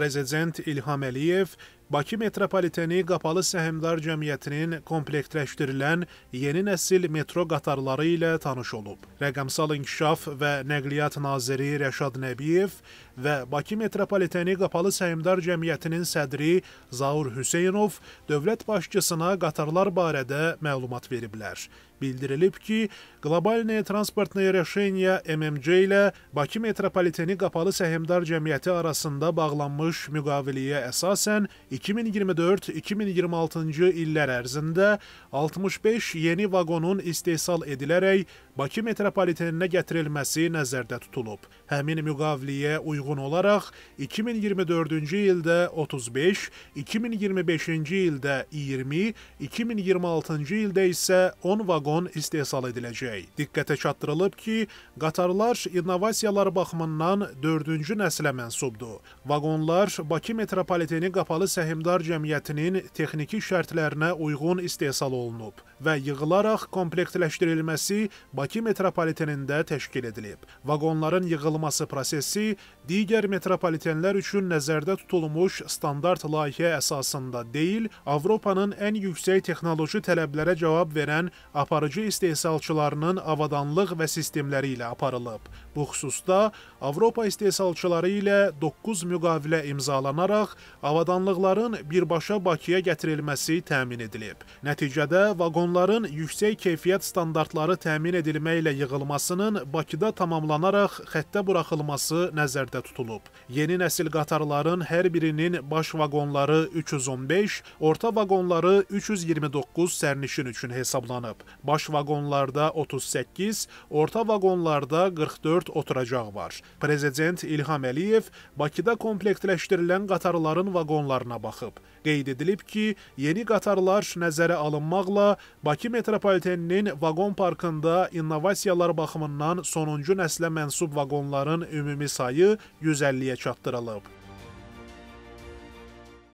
President Ilham Aliyev Bakı metropoliteni Qapalı Səhmdar Cəmiyyətinin komplektləşdirilən yeni nəsil metro qatarları ilə tanış olub. Rəqəmsal İnkişaf və Nəqliyyat Naziri Rəşad Nəbiyev və Bakı metropoliteni Qapalı Səhmdar Cəmiyyətinin sədri Zaur Hüseynov dövlət başçısına qatarlar barədə məlumat veriblər. Bildirilib ki, Globalne transportne решения MMC ilə Bakı metropoliteni Qapalı Səhmdar Cəmiyyəti arasında bağlanmış müqaviləyə əsasən 2024-2026-cı illər ərzində 65 yeni vaqonun istehsal edilərək Bakı metropoliteninə gətirilməsi nəzərdə tutulub. Həmin müqaviliyə uyğun olaraq 2024-cü ildə 35, 2025-ci ildə 20, 2026-cı ildə isə 10 vaqon istehsal ediləcək. Diqqətə çatdırılıb ki, qatarlar innovasiyalar baxımından 4-cü nəslə mənsubdur. Vaqonlar Bakı metropoliteni qapalı səhər Səhmdar Cəmiyyətinin texniki şərtlərinə uyğun istehsal olunub və yığılaraq komplektləşdirilməsi Bakı metropolitenində təşkil edilib. Vaqonların yığılması prosesi digər metropolitenlər üçün nəzərdə tutulmuş standart layihə əsasında deyil, Avropanın ən yüksək texnoloji tələblərə cavab verən aparıcı istehsalçılarının avadanlıq və sistemləri ilə aparılıb. Bu xüsusda Avropa istehsalçıları ilə 9 müqavilə imzalanaraq avadanlıqları vaqonların birbaşa Bakıya gətirilməsi təmin edilib. Nəticədə vaqonların yüksək keyfiyyət standartları təmin edilməklə yığılmasının Bakıda tamamlanaraq xəttə buraxılması nəzərdə tutulub. Yeni nəsil qatarların hər birinin baş vaqonları 315, orta vaqonları 329 sərnişin üçün hesablanıb. Baş vaqonlarda 38, orta vaqonlarda 44 oturacaq var. Prezident İlham Əliyev Bakıda komplektləşdirilən qatarların vaqonlarına baxdı baxıb. Qeyd edilib ki, yeni qatarlar nəzərə alınmaqla Bakı metropoliteninin vaqon parkında innovasiyalar baxımından sonuncu nəslə mənsub vaqonların ümumi sayı 150-yə çatdırılıb.